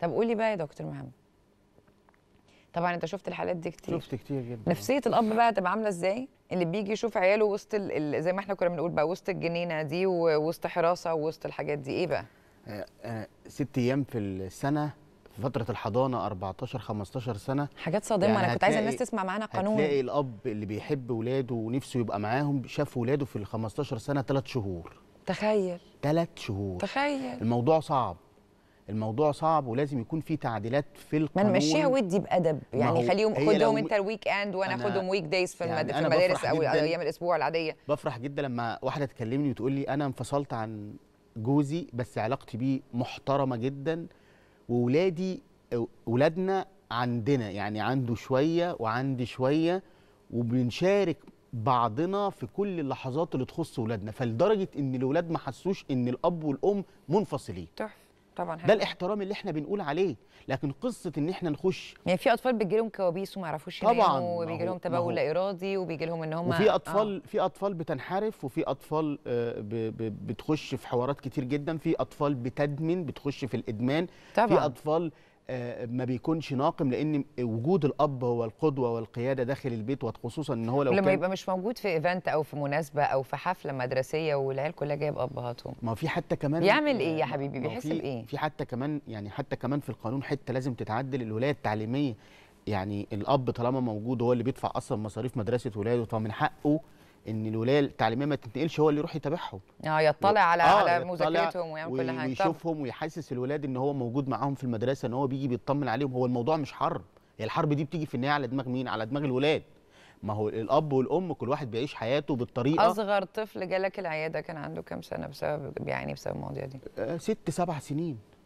طب قولي بقى يا دكتور محمد طبعا انت شفت الحالات دي كتير شفت كتير جدا نفسيه الاب بقى هتبقى عامله ازاي اللي بيجي يشوف عياله وسط ال... زي ما احنا كنا بنقول بقى وسط الجنينه دي ووسط حراسه ووسط الحاجات دي ايه بقى آه، آه، ست ايام في السنه في فتره الحضانه 14 15 سنه حاجات صادمه يعني انا كنت عايزه الناس تسمع معانا قانون هتلاقي الاب اللي بيحب ولاده ونفسه يبقى معاهم شاف ولاده في ال 15 سنه ثلاث شهور تخيل ثلاث شهور تخيل الموضوع صعب الموضوع صعب ولازم يكون في تعديلات في القانون ما نمشيها ودي بادب يعني خليهم خدهم انت الويك اند وانا اخدهم ويك دايز في, يعني في المدارس او ايام الاسبوع العاديه بفرح جدا لما واحده تكلمني وتقول لي انا انفصلت عن جوزي بس علاقتي بيه محترمه جدا وولادي ولادنا عندنا يعني عنده شويه وعندي شويه وبنشارك بعضنا في كل اللحظات اللي تخص ولادنا فلدرجه ان الاولاد ما حسوش ان الاب والام منفصلين تحفه طبعا ده الاحترام اللي احنا بنقول عليه لكن قصه ان احنا نخش يعني في اطفال بيجي لهم كوابيس وما يعرفوش طبعا وبيجي لهم تبول لا ارادي وبيجي لهم ان هم وفي آه. اطفال آه. في اطفال بتنحرف وفي اطفال آه، بتخش في حوارات كتير جدا في اطفال بتدمن بتخش في الادمان طبعا. في اطفال آه، ما بيكونش ناقم لان وجود الاب هو القدوه والقياده داخل البيت وخصوصا ان هو لو لما كان يبقى مش موجود في ايفنت او في مناسبه او في حفله مدرسيه والعيال كلها جايب ابهاتهم ما في حتى كمان يعمل ايه يا آه، حبيبي بيحس بايه في حتى كمان يعني حتى كمان في القانون حته لازم تتعدل الولايه التعليميه يعني الاب طالما موجود هو اللي بيدفع اصلا مصاريف مدرسه ولاده فمن حقه ان الولايه التعليميه ما تتنقلش هو اللي يروح يتابعهم اه يطلع على آه على مذاكرتهم ويعمل كل حاجه ويشوفهم ويحسس الولاد ان هو موجود معاهم في المدرسه ان هو بيجي بيطمن عليهم هو الموضوع مش حرب هي الحرب دي بتيجي في النهايه على دماغ مين على دماغ الولاد ما هو الاب والام كل واحد بيعيش حياته بالطريقه اصغر طفل جالك العياده كان عنده كام سنه بسبب يعني بسبب المواضيع دي آه ست سبع سنين